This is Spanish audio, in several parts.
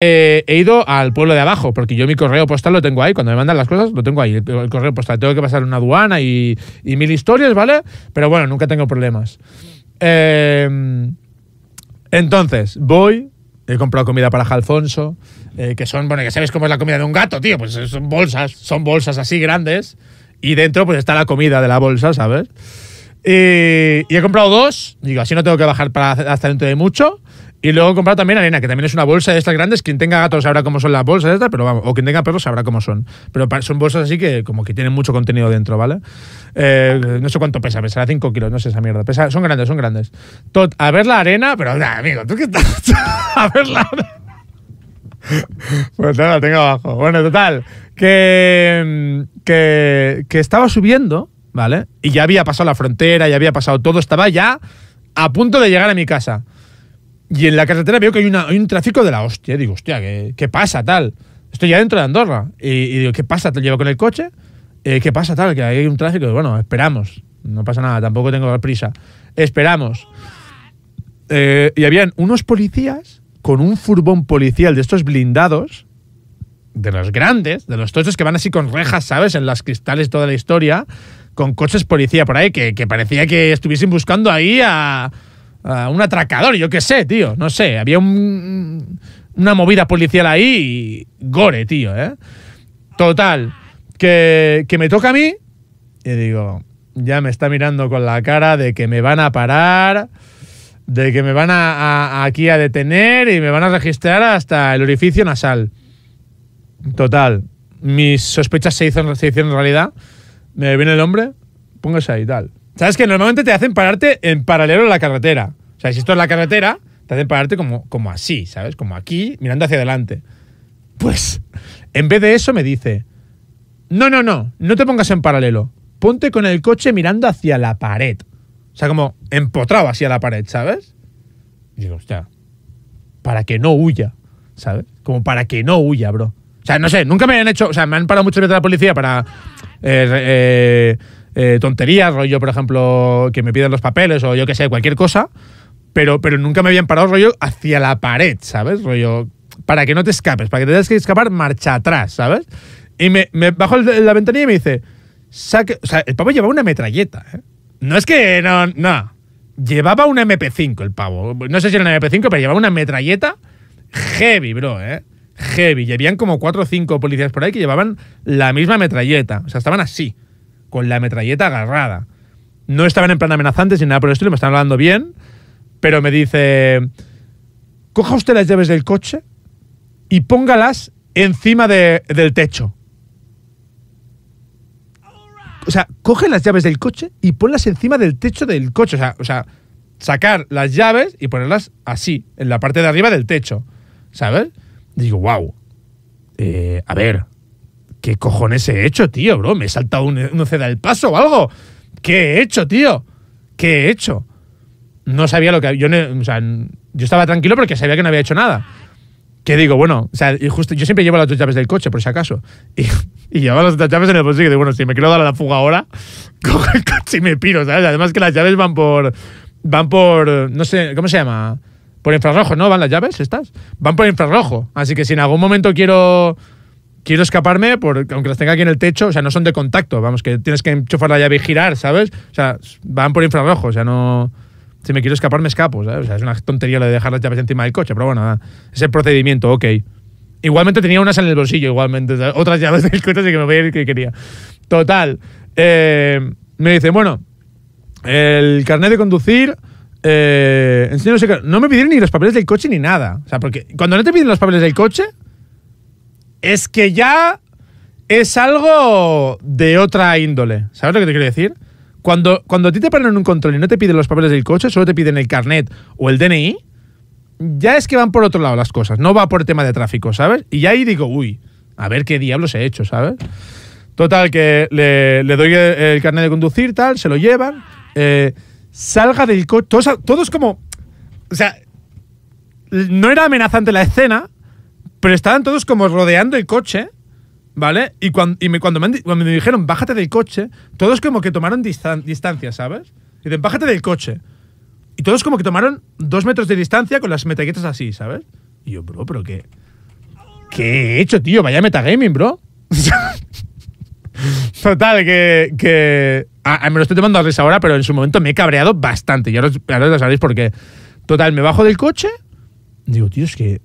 Eh, he ido al pueblo de abajo, porque yo mi correo postal lo tengo ahí, cuando me mandan las cosas lo tengo ahí, el, correo postal, tengo que pasar una aduana y, mil historias, ¿vale? Pero bueno, nunca tengo problemas. Em, entonces, voy, he comprado comida para Alfonso, eh, que son, bueno, que sabes cómo es la comida de un gato, tío, pues son bolsas, son bolsas así grandes, y dentro pues está la comida de la bolsa, ¿sabes? Y, y he comprado dos, digo, así no tengo que bajar para hasta dentro de mucho. Y luego comprar también arena, que también es una bolsa de estas grandes. Quien tenga gatos sabrá cómo son las bolsas de estas, pero vamos, o quien tenga perros sabrá cómo son. Pero son bolsas así que como que tienen mucho contenido dentro, ¿vale? Eh, no sé cuánto pesa, pesará 5 kilos, no sé esa mierda. son grandes, son grandes. a ver la arena, pero amigo, ¿tú qué estás? a ver la arena. Pues nada, la tengo abajo. Bueno, total, que, que, que estaba subiendo, ¿vale? Y ya había pasado la frontera, ya había pasado todo, estaba ya a punto de llegar a mi casa. Y en la carretera veo que hay, un tráfico de la hostia. Digo, hostia, ¿qué, pasa tal? Estoy ya dentro de Andorra. Y, digo, ¿qué pasa? ¿Te llevo con el coche? Eh, ¿Qué pasa tal? Que hay un tráfico. Bueno, esperamos. No pasa nada, tampoco tengo prisa. Esperamos. Eh, y habían unos policías con un furgón policial de estos blindados, de los grandes, de los tochos que van así con rejas, ¿sabes? En las cristales toda la historia, con coches policía por ahí, que parecía que estuviesen buscando ahí a un atracador, yo qué sé, tío. No sé, había una movida policial ahí y gore, tío, ¿eh? Total, que, me toca a mí y digo, ya me está mirando con la cara de que me van a parar, de que me van a, aquí a detener y me van a registrar hasta el orificio nasal. Total, mis sospechas se, hizo, se hicieron realidad. Me viene el hombre, póngase ahí, tal. ¿Sabes que normalmente te hacen pararte en paralelo a la carretera? O sea, si esto es la carretera, te hacen pararte como, como así, ¿sabes? Como aquí, mirando hacia adelante. Pues, en vez de eso me dice, no, no, no, no te pongas en paralelo. Ponte con el coche mirando hacia la pared. O sea, como empotrado hacia la pared, ¿sabes? Y digo, hostia, para que no huya, ¿sabes? Como para que no huya, bro. O sea, no sé, nunca me han hecho, o sea, me han parado muchas veces la policía para... Eh, eh eh, tonterías, rollo, por ejemplo, que me pidan los papeles o yo qué sé, cualquier cosa, pero, pero nunca me habían parado, rollo, hacia la pared, ¿sabes? Rollo, para que no te escapes, para que te tengas que escapar, marcha atrás, ¿sabes? Y me, bajo la ventanilla y me dice, saque, o sea, el pavo llevaba una metralleta, ¿eh? No es que, no, no, llevaba una MP5 el pavo, no sé si era una MP5, pero llevaba una metralleta heavy, bro, ¿eh? Heavy, y como cuatro o cinco policías por ahí que llevaban la misma metralleta, o sea, estaban así con la metralleta agarrada. No estaban en plan amenazantes ni nada por el estilo, me están hablando bien, pero me dice, coja usted las llaves del coche y póngalas encima del techo. O sea, coge las llaves del coche y ponlas encima del techo del coche. O sea, sacar las llaves y ponerlas así, en la parte de arriba del techo. ¿Sabes? Digo, wow. Eh, a ver, ¿Qué cojones he hecho, tío, bro? Me he saltado un, un ceda del paso o algo. ¿Qué he hecho, tío? ¿Qué he hecho? No sabía lo que yo o sea, yo estaba tranquilo porque sabía que no había hecho nada. Que digo, bueno, o sea, justo, yo siempre llevo las dos llaves del coche, por si acaso. Y, y las dos llaves en el bolsillo y digo, bueno, si me quiero dar a la fuga ahora, cojo el coche y me piro, ¿sabes? Además que las llaves van por, van por, no sé, ¿cómo se llama? Por infrarrojo, ¿no? ¿Van las llaves estas? Van por infrarrojo. Así que si en algún momento quiero quiero escaparme, porque aunque las tenga aquí en el techo, o sea, no son de contacto, vamos, que tienes que enchufar la llave y girar, ¿sabes? O sea, van por infrarrojo, o sea, no... Si me quiero escapar, me escapo, ¿sabes? O sea, es una tontería lo de dejar las llaves encima del coche, pero bueno, ese procedimiento, ok. Igualmente tenía unas en el bolsillo, igualmente. Otras llaves del coche, así que me voy a ir que quería. Total. Eh, me dice, bueno, el carnet de conducir... Eh, no me pidieron ni los papeles del coche ni nada. O sea, porque cuando no te piden los papeles del coche, es que ya es algo de otra índole. ¿Sabes lo que te quiero decir? Cuando, cuando a ti te ponen un control y no te piden los papeles del coche, solo te piden el carnet o el DNI, ya es que van por otro lado las cosas. No va por el tema de tráfico, ¿sabes? Y ahí digo, uy, a ver qué diablos he hecho, ¿sabes? Total, que le, doy el, carnet de conducir, tal, se lo llevan. Eh, salga del coche. Todos, todos como. O sea, no era amenazante la escena, pero estaban todos como rodeando el coche, ¿vale? Y, cuando, me, dijeron, bájate del coche, todos como que tomaron distancia, ¿sabes? Y dicen, bájate del coche. Y todos como que tomaron dos metros de distancia con las metaguetas así, ¿sabes? Y yo, bro, ¿pero qué? ¿Qué he hecho, tío? Vaya metagaming, bro. Total, que. que ah, ah, me lo estoy tomando a risa ahora, pero en su momento me he cabreado bastante. Ya ahora, lo sabéis por Total, me bajo del coche. Digo, tío, es que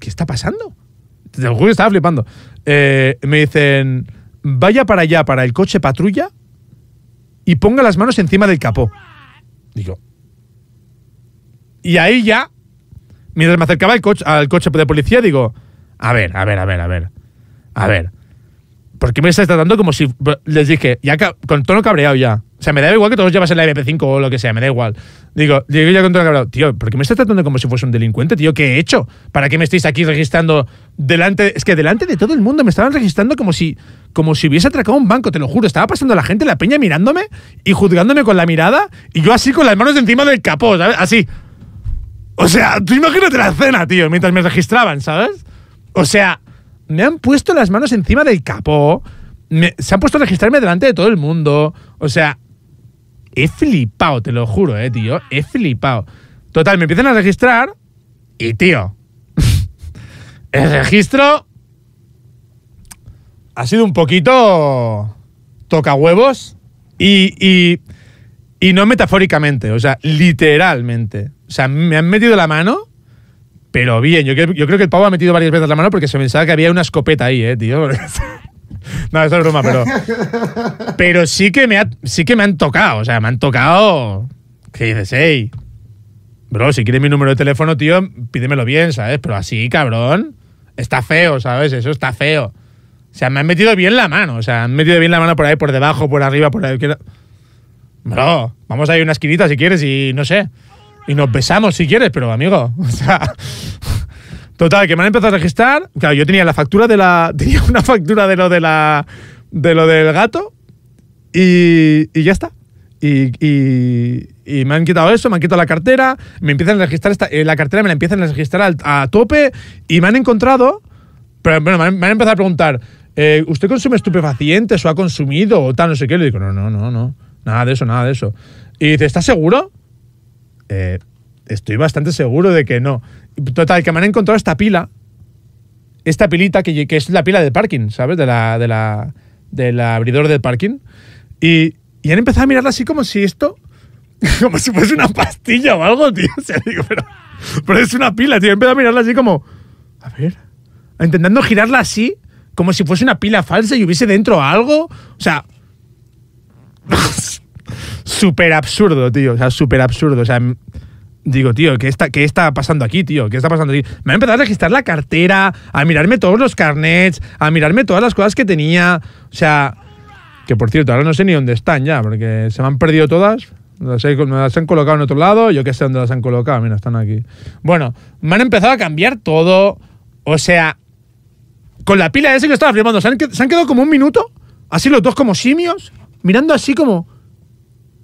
¿qué está pasando? Te estaba flipando. Eh, me dicen, vaya para allá, para el coche patrulla y ponga las manos encima del capó. Digo. Y ahí ya, mientras me acercaba al coche, al coche de policía, digo, a ver, a ver, a ver, a ver, a ver. ¿Por qué me está tratando como si... Les dije, ya con tono cabreado ya. O sea, me da igual que todos llevas el MP5 o lo que sea, me da igual. Digo, digo yo con todo tío, ¿por qué me estás tratando como si fuese un delincuente, tío? ¿Qué he hecho? ¿Para qué me estáis aquí registrando delante? Es que delante de todo el mundo me estaban registrando como si, como si hubiese atracado un banco, te lo juro. Estaba pasando la gente, la peña mirándome y juzgándome con la mirada y yo así con las manos encima del capó, ¿sabes? Así. O sea, tú imagínate la escena, tío, mientras me registraban, ¿sabes? O sea, me han puesto las manos encima del capó. se han puesto a registrarme delante de todo el mundo. O sea, he flipado, te lo juro, eh, tío. He flipado. Total, me empiezan a registrar y, tío, el registro ha sido un poquito toca huevos y, y, no metafóricamente, o sea, literalmente. O sea, me han metido la mano pero bien, yo, yo, creo que el pavo ha metido varias veces la mano porque se pensaba que había una escopeta ahí, eh, tío. No, eso es broma, pero. pero sí que, me ha, sí que me han tocado. O sea, me han tocado. ¿Qué dices, ey? Bro, si quieres mi número de teléfono, tío, pídemelo bien, ¿sabes? Pero así, cabrón. Está feo, ¿sabes? Eso está feo. O sea, me han metido bien la mano. O sea, han metido bien la mano por ahí, por debajo, por arriba, por ahí. Bro, vamos a ir a una esquinita si quieres y no sé. Y nos besamos si quieres, pero amigo. O sea. Total, que me han empezado a registrar. Claro, yo tenía la factura de la. Tenía una factura de lo de la. de lo del gato. Y, y ya está. Y, y, me han quitado eso, me han quitado la cartera, me empiezan a registrar esta, eh, la cartera, me la empiezan a registrar a tope y me han encontrado, pero bueno, me han, empezado a preguntar, eh, ¿usted consume estupefacientes o ha consumido o tal, no sé qué? Le digo, no, no, no, no, nada de eso, nada de eso. Y dice, ¿estás seguro? Eh, estoy bastante seguro de que no. Total, que me han encontrado esta pila, esta pilita que, que es la pila del parking, ¿sabes? De la, de la, del abridor del parking. Y, y han empezado a mirarla así como si esto, como si fuese una pastilla o algo, tío. O sea, digo, pero, es una pila, tío. He empezado a mirarla así como, a ver, intentando girarla así, como si fuese una pila falsa y hubiese dentro algo. O sea, súper absurdo, tío. O sea, súper absurdo. O sea, digo, tío, ¿qué está, está pasando aquí, tío? ¿Qué está pasando aquí? Me han empezado a registrar la cartera, a mirarme todos los carnets, a mirarme todas las cosas que tenía. O sea, que por cierto, ahora no sé ni dónde están ya, porque se me han perdido todas. Las me las han colocado en otro lado, yo qué sé dónde las han colocado, mira, están aquí. Bueno, me han empezado a cambiar todo. O sea, con la pila ese que estaba firmando, ¿se han, se han quedado como un minuto, así los dos como simios, mirando así como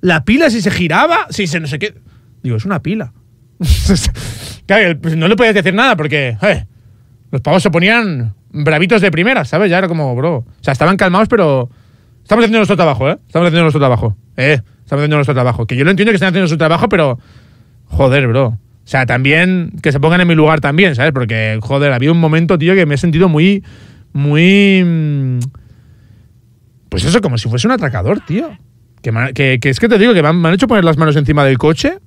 la pila si se giraba, si se no sé qué. Digo, es una pila. claro, pues, no le podías decir nada porque eh los pavos se ponían bravitos de primera, ¿sabes? Ya era como, bro. O sea, estaban calmados, pero estamos haciendo nuestro trabajo, ¿eh? Estamos haciendo nuestro trabajo. Eh, estamos haciendo nuestro trabajo. Que yo lo entiendo que están haciendo su trabajo, pero joder, bro. O sea, también que se pongan en mi lugar también, ¿sabes? Porque, joder, Había un momento, tío, que me he sentido muy, muy... Mm, pues eso, como si fuese un atracador, tío. Que, es que te digo que me han hecho poner las manos encima del coche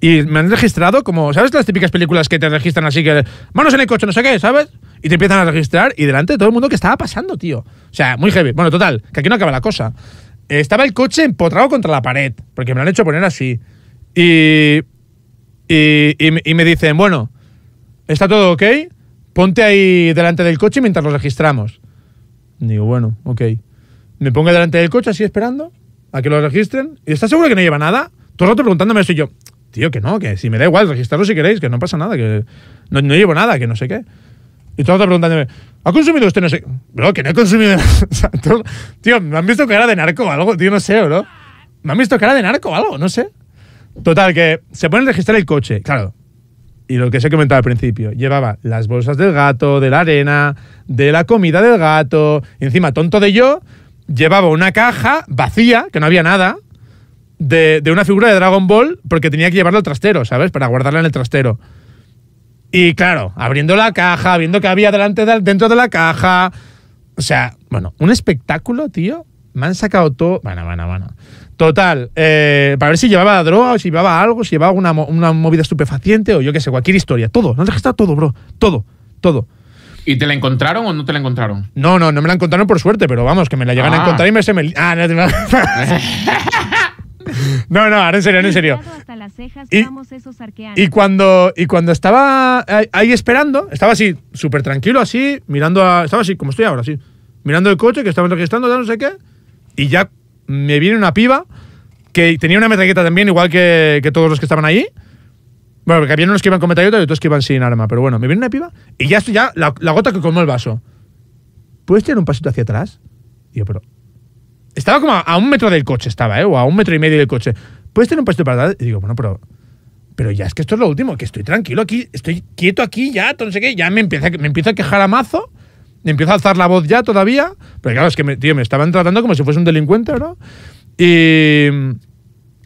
y me han registrado como, ¿sabes las típicas películas que te registran así que manos en el coche, no sé qué, ¿sabes? Y te empiezan a registrar y delante de todo el mundo que estaba pasando, tío. O sea, muy heavy. Bueno, total, que aquí no acaba la cosa. Eh, estaba el coche empotrado contra la pared, porque me lo han hecho poner así. Y, y, me dicen, bueno, ¿está todo ok? Ponte ahí delante del coche mientras lo registramos. Digo, bueno, ok. Me pongo delante del coche así esperando a que lo registren. ¿Y estás seguro que no lleva nada? Todo el rato preguntándome eso y yo, tío, que no, que si me da igual, registrarlo si queréis, que no pasa nada, que no, llevo nada, que no sé qué. Y todas está preguntándome, ¿ha consumido usted no sé? Bro, que no he consumido tío, me han visto que era de narco o algo, tío, no sé, bro. Me han visto que era de narco o algo, no sé. Total, que se pone a registrar el coche, claro. Y lo que se comentaba al principio, llevaba las bolsas del gato, de la arena, de la comida del gato. Y encima, tonto de yo, llevaba una caja vacía, que no había nada, de, de, una figura de Dragon Ball porque tenía que llevarlo al trastero, ¿sabes? Para guardarla en el trastero. Y claro, abriendo la caja, viendo que había delante de, dentro de la caja. O sea, bueno, un espectáculo, tío. Me han sacado todo. Bueno, bueno, bueno. Total, eh, para ver si llevaba droga si llevaba algo, si llevaba una, una movida estupefaciente o yo qué sé, cualquier historia. Todo, no está todo, bro. Todo, todo. ¿Y te la encontraron o no te la encontraron? No, no, no me la encontraron por suerte, pero vamos, que me la llegan a ah. encontrar y me se me. Ah, no, No, no, ahora en serio, en serio. y, cuando, y cuando estaba ahí esperando, estaba así, súper tranquilo, así, mirando a, Estaba así, como estoy ahora, así. Mirando el coche que estaba registrando, ya no sé qué. Y ya me viene una piba que tenía una metralleta también, igual que, todos los que estaban allí. Bueno, porque había unos que iban con metralleta y otros que iban sin arma. Pero bueno, me viene una piba y ya, ya la, la gota que colmó el vaso. ¿Puedes tirar un pasito hacia atrás? Y yo, pero estaba como a, un metro del coche, estaba, ¿eh? O a un metro y medio del coche. ¿Puedes tener un puesto para verdad. Y digo, bueno, pero. Pero ya es que esto es lo último, que estoy tranquilo aquí, estoy quieto aquí ya, no sé qué, ya me empiezo, me empiezo a quejar a mazo, me empiezo a alzar la voz ya todavía, pero claro, es que, me, tío, me estaban tratando como si fuese un delincuente, ¿no? y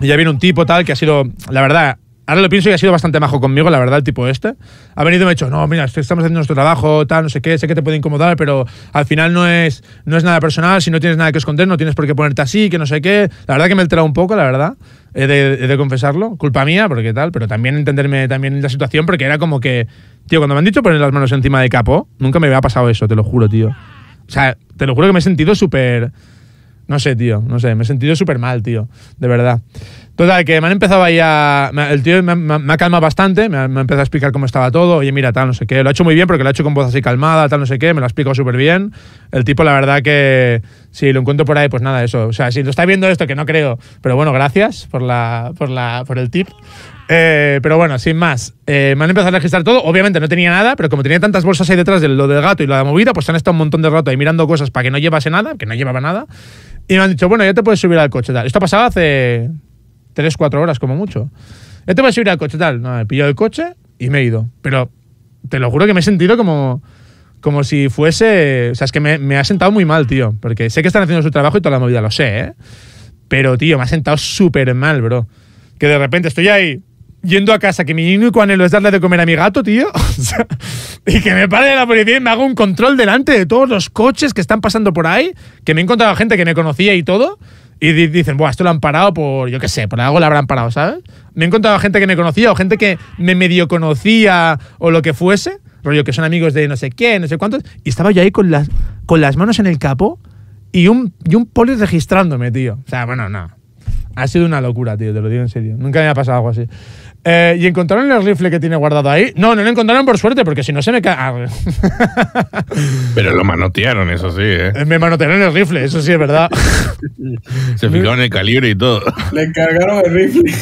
ya viene un tipo tal que ha sido, la verdad, Ahora lo pienso y ha sido bastante majo conmigo, la verdad, el tipo este. Ha venido y me ha dicho, no, mira, estamos haciendo nuestro trabajo, tal, no sé qué, sé que te puede incomodar, pero al final no es, no es nada personal, si no tienes nada que esconder, no tienes por qué ponerte así, que no sé qué. La verdad que me he un poco, la verdad. He de, confesarlo, culpa mía, porque tal, pero también entenderme también la situación, porque era como que, tío, cuando me han dicho poner las manos encima de capo, nunca me había pasado eso, te lo juro, tío. O sea, te lo juro que me he sentido súper... No sé, tío, no sé, me he sentido súper mal, tío, de verdad. Total, que me han empezado ahí a. El tío me, me, ha calmado bastante, me ha, empezado a explicar cómo estaba todo. Oye, mira, tal, no sé qué. Lo ha hecho muy bien porque lo ha hecho con voz así calmada, tal, no sé qué. Me lo ha explicado súper bien. El tipo, la verdad que. Si lo encuentro por ahí, pues nada, eso. O sea, si lo está viendo esto, que no creo. Pero bueno, gracias por, la, por, la, por el tip. Eh, pero bueno, sin más. Eh, me han empezado a registrar todo. Obviamente no tenía nada, pero como tenía tantas bolsas ahí detrás de lo del gato y lo de la movida, pues han estado un montón de rato ahí mirando cosas para que no llevase nada, que no llevaba nada. Y me han dicho, bueno, ya te puedes subir al coche. Tal. Esto ha pasado hace Tres, cuatro horas como mucho. yo te vas a subir al coche, tal. No, he pillado el coche y me he ido. Pero te lo juro que me he sentido como, como si fuese. O sea, es que me, ha sentado muy mal, tío. Porque sé que están haciendo su trabajo y toda la movida, lo sé, ¿eh? Pero, tío, me ha sentado súper mal, bro. Que de repente estoy ahí yendo a casa, que mi único anhelo es darle de comer a mi gato, tío. y que me pare la policía y me haga un control delante de todos los coches que están pasando por ahí. Que me he encontrado gente que me conocía y todo y dicen, bueno, esto lo han parado por, yo qué sé, por algo lo habrán parado, ¿sabes? Me he encontrado gente que me conocía o gente que me medio conocía o lo que fuese, rollo que son amigos de no sé quién, no sé cuántos, y estaba yo ahí con las, con las manos en el capo y un, y un poli registrándome, tío. O sea, bueno, no. Ha sido una locura, tío, te lo digo en serio. Nunca me ha pasado algo así. Eh, ¿Y encontraron el rifle que tiene guardado ahí? No, no lo encontraron por suerte, porque si no se me cae. Ah. Pero lo manotearon, eso sí, ¿eh? ¿eh? Me manotearon el rifle, eso sí es verdad. se fijaron el calibre y todo. Le encargaron el rifle.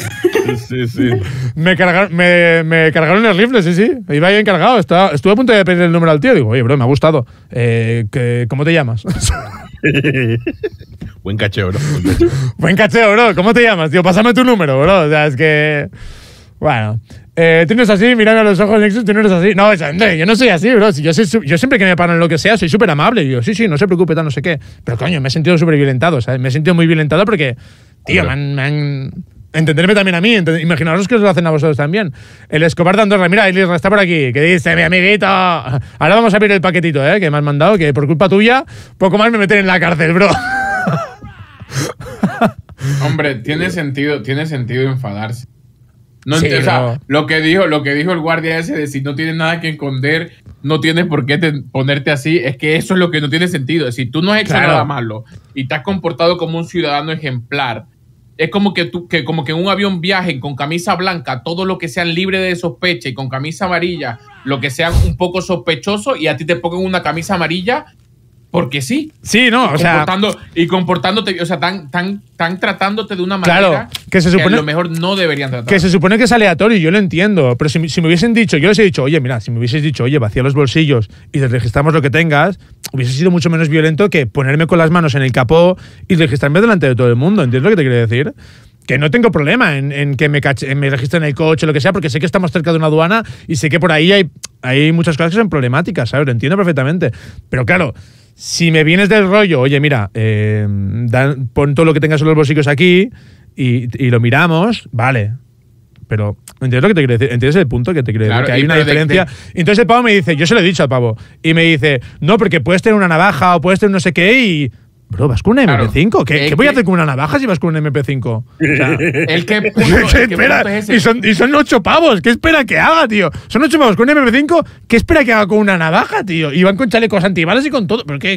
sí, sí. Me cargaron, me, cargaron el rifle, sí, sí. Iba ahí encargado. estuve a punto de pedir el número al tío. Digo, oye, bro, me ha gustado. Eh, ¿Cómo te llamas? buen cacheo, bro. Buen cacheo, bro. ¿Cómo te llamas, Digo, Pásame tu número, bro. O sea, es que. Bueno, eh, tienes así, mirando a los ojos, Nexus, tú no eres así. No, yo no soy así, bro. yo, siempre que me paran lo que sea, soy súper amable. Yo, sí, sí, no se preocupe, no sé qué. Pero coño, me he sentido súper violentado, ¿sabes? Me he sentido muy violentado porque, tío, me han, Entenderme también a mí, imaginaros que os lo hacen a vosotros también. El Escobar de Andorra, mira, Elisra, está por aquí, que dice, mi amiguito. Ahora vamos a abrir el paquetito, ¿eh? Que me has mandado, que por culpa tuya, poco más me meten en la cárcel, bro. Hombre, tiene sentido, tiene sentido enfadarse. No, lo que dijo, lo que dijo el guardia ese de si no tienes nada que esconder, no tienes por qué ponerte así, es que eso es lo que no tiene sentido. Si tú no has hecho nada malo y te has comportado como un ciudadano ejemplar, es como que tú, que como que en un avión viajen con camisa blanca, todo lo que sean libre de sospecha y con camisa amarilla, lo que sean un poco sospechoso y a ti te pongan una camisa amarilla porque sí. Sí, no, o sea. Y comportándote, o sea, tan, tan, tan tratándote de una manera claro, que, se supone, a lo mejor no deberían tratar. Que se supone que es aleatorio, yo lo entiendo. Pero si, me hubiesen dicho, yo les he dicho, oye, mira, si me hubieses dicho, oye, vacía los bolsillos y registramos lo que tengas, hubiese sido mucho menos violento que ponerme con las manos en el capó y registrarme delante de todo el mundo. ¿Entiendes lo que te quiero decir? que no tengo problema en, que me, registren el coche o lo que sea, porque sé que estamos cerca de una aduana y sé que por ahí hay, hay muchas cosas que son problemáticas, ¿sabes? Lo entiendo perfectamente. Pero claro, si me vienes del rollo, oye, mira, eh, pon todo lo que tengas en los bolsillos aquí y, lo miramos, vale, pero ¿entiendes lo que te quiero decir? el punto que te quiero que hay una diferencia. Entonces el pavo me dice, yo se lo he dicho al pavo, y me dice, no, porque puedes tener una navaja o puedes tener no sé qué y Bro, vas con un MP5. ¿Qué, voy a hacer con una navaja si vas con un MP5? el que. y, son, y, ocho pavos. ¿Qué espera que haga, tío? Son ocho pavos con un MP5. ¿Qué espera que haga con una navaja, tío? Y van con chalecos antibalas y con todo. ¿Pero qué?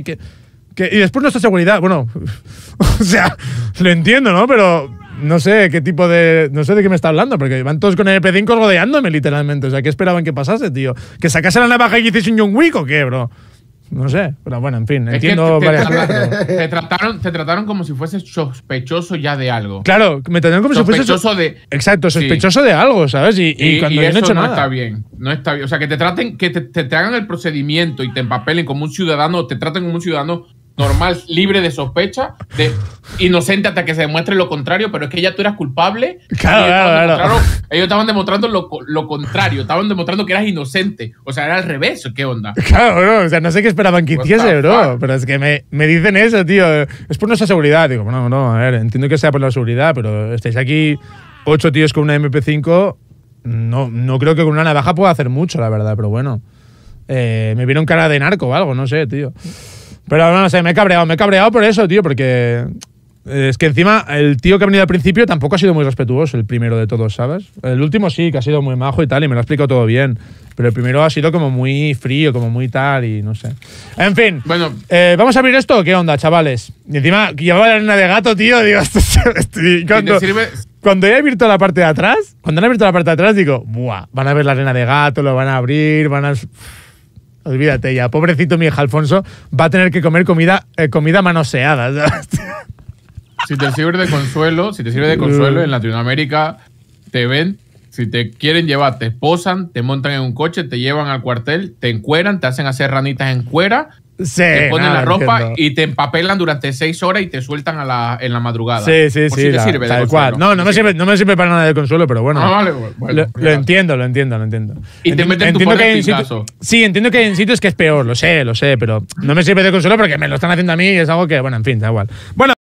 Y después nuestra seguridad. Bueno, o sea, lo entiendo, ¿no? Pero no sé qué tipo de. No sé de qué me está hablando, porque van todos con MP5 rodeándome, literalmente. O sea, ¿qué esperaban que pasase, tío? ¿Que sacase la navaja y hiciese un John o qué, bro? No sé, pero bueno, en fin, entiendo te, varias cosas. Te trataron, te trataron como si fuese sospechoso ya de algo. Claro, me trataron como sospechoso si fuese. Sospechoso de. Exacto, sospechoso de algo, ¿sabes? Y, cuando no hecho nada. está bien, no está bien. O sea, que te traten, que te, te hagan el procedimiento y te empapelen como un ciudadano, te traten como un ciudadano normal, libre de sospecha, de inocente hasta que se demuestre lo contrario, pero es que ya tú eras culpable. Claro, ellos, claro, estaban ellos estaban demostrando lo, contrario, estaban demostrando que eras inocente. O sea, era al revés, ¿qué onda? Claro, no sé qué esperaban que hiciese, bro, pero es que me, dicen eso, tío. Es por nuestra seguridad. Digo, no, no, a ver, entiendo que sea por la seguridad, pero estáis aquí ocho tíos con una MP5. No, no creo que con una navaja pueda hacer mucho, la verdad, pero bueno. Eh, me vieron cara de narco o algo, no sé, tío. Pero no sé, me he cabreado, me he cabreado por eso, tío, porque eh, es que encima el tío que ha venido al principio tampoco ha sido muy respetuoso, el primero de todos, ¿sabes? El último sí, que ha sido muy majo y tal, y me lo ha explicado todo bien. Pero el primero ha sido como muy frío, como muy tal, y no sé. En fin, bueno. Eh, ¿vamos a abrir esto o qué onda, chavales? Y encima llevaba la arena de gato, tío, digo, cuando, sirve? cuando he abierto la parte de atrás, cuando he abierto la parte de atrás, digo, ¡buah! Van a ver la arena de gato, lo van a abrir, van a... Olvídate ya, pobrecito mi hija Alfonso va a tener que comer comida, eh, comida manoseada. si te sirve de consuelo, si te sirve de consuelo, en Latinoamérica te ven, si te quieren llevar, te esposan, te montan en un coche, te llevan al cuartel, te encueran, te hacen hacer ranitas en cuera te ponen la ropa y te empapelan durante seis horas y te sueltan en la madrugada. Sí, sí, sí. sirve No, no me, sirve, para nada de consuelo, pero bueno. Ah, lo, pues entiendo, lo entiendo, lo entiendo. Y te meten tu que en Sí, entiendo que en sitios que es peor, lo sé, lo sé, pero no me sirve de consuelo porque me lo están haciendo a mí y es algo que, bueno, en fin, da igual. Bueno.